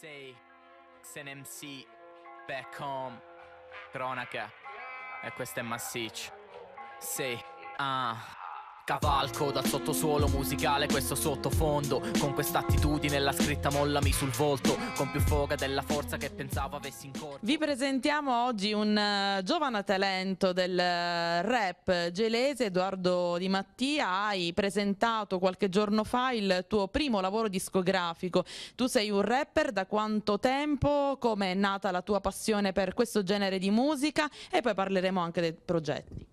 Sei, Xen MC, Back Home, Cronaca, e questo è massiccio. Sì, ah cavalco dal sottosuolo musicale questo sottofondo con quest'attitudine la scritta mollami sul volto con più foga della forza che pensavo avessi in corpo Vi presentiamo oggi un uh, giovane talento del uh, rap gelese Edoardo Di Mattia hai presentato qualche giorno fa il tuo primo lavoro discografico tu sei un rapper da quanto tempo come è nata la tua passione per questo genere di musica e poi parleremo anche dei progetti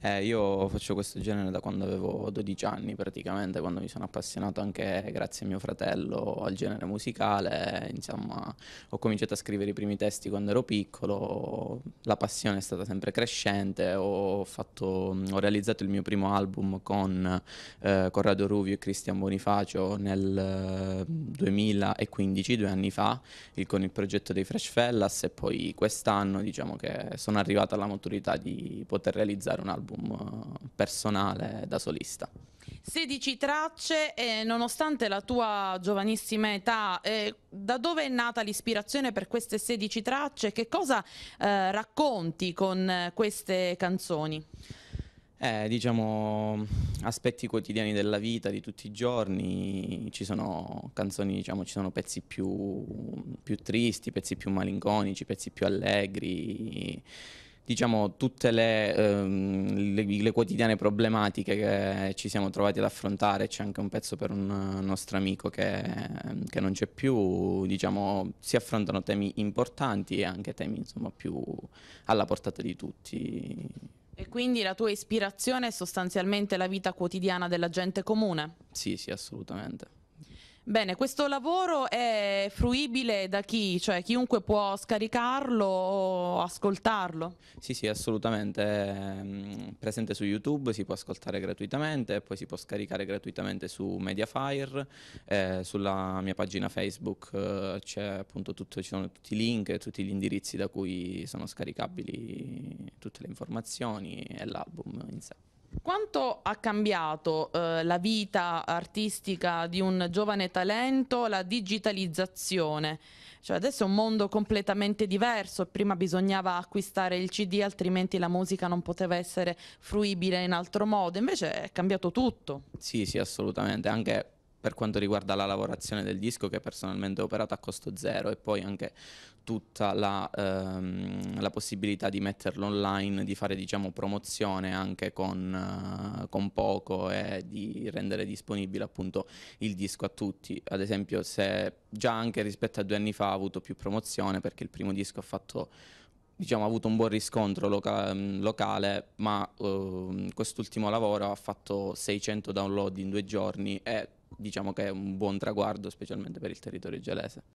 eh, io faccio questo genere da quando avevo 12 anni praticamente, quando mi sono appassionato anche grazie a mio fratello al genere musicale, insomma ho cominciato a scrivere i primi testi quando ero piccolo, la passione è stata sempre crescente, ho, fatto, ho realizzato il mio primo album con eh, Corrado Ruvio e Cristian Bonifacio nel 2015, eh, due anni fa, il, con il progetto dei Fresh Fellas e poi quest'anno diciamo che sono arrivata alla maturità di poter realizzare un album album eh, personale da solista. 16 tracce, eh, nonostante la tua giovanissima età, eh, da dove è nata l'ispirazione per queste 16 tracce? Che cosa eh, racconti con eh, queste canzoni? Eh, diciamo aspetti quotidiani della vita di tutti i giorni, ci sono canzoni, diciamo, ci sono pezzi più, più tristi, pezzi più malinconici, pezzi più allegri diciamo tutte le, ehm, le, le, quotidiane problematiche che ci siamo trovati ad affrontare. C'è anche un pezzo per un eh, nostro amico che, che non c'è più. Diciamo, si affrontano temi importanti e anche temi insomma, più alla portata di tutti. E quindi la tua ispirazione è sostanzialmente la vita quotidiana della gente comune? Sì, sì, assolutamente. Bene, questo lavoro è fruibile da chi? Cioè chiunque può scaricarlo o ascoltarlo? Sì, sì, assolutamente. È mm, presente su YouTube, si può ascoltare gratuitamente, poi si può scaricare gratuitamente su Mediafire, eh, sulla mia pagina Facebook eh, tutto, ci sono tutti i link tutti gli indirizzi da cui sono scaricabili tutte le informazioni e l'album in sé. Quanto ha cambiato eh, la vita artistica di un giovane talento la digitalizzazione? Cioè adesso è un mondo completamente diverso, prima bisognava acquistare il CD altrimenti la musica non poteva essere fruibile in altro modo, invece è cambiato tutto. Sì, sì, assolutamente, anche per quanto riguarda la lavorazione del disco che personalmente ho operato a costo zero e poi anche tutta la, ehm, la possibilità di metterlo online, di fare diciamo, promozione anche con, eh, con, poco e di rendere disponibile appunto il disco a tutti. Ad esempio se già anche rispetto a due anni fa ha avuto più promozione perché il primo disco ha fatto diciamo, avuto un buon riscontro loca mm, locale, ma uh, quest'ultimo lavoro ha fatto 600 download in due giorni e diciamo che è un buon traguardo, specialmente per il territorio gelese.